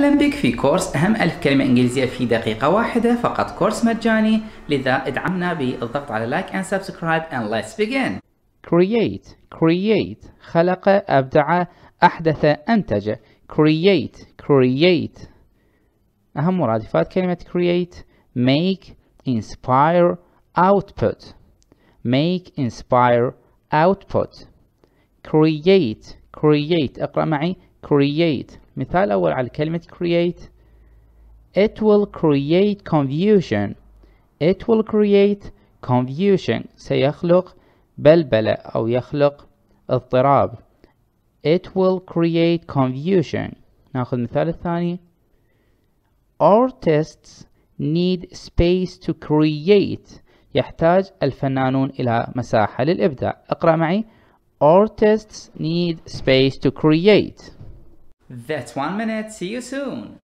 اهلا بك في كورس اهم الف كلمه انجليزيه في دقيقه واحده فقط كورس مجاني لذا ادعمنا بالضغط على لايك اند سبسكرايب اند ليتس بيجن create create خلق ابدع احدث انتج create create اهم مرادفات كلمه create make inspire output make inspire output create create اقرا معي create مثال أول على كلمة create it will create confusion it will create confusion سيخلق بلبلة أو يخلق اضطراب it will create confusion ناخذ مثال الثاني artists need space to create يحتاج الفنانون إلى مساحة للإبداع اقرأ معي artists need space to create that's one minute. See you soon.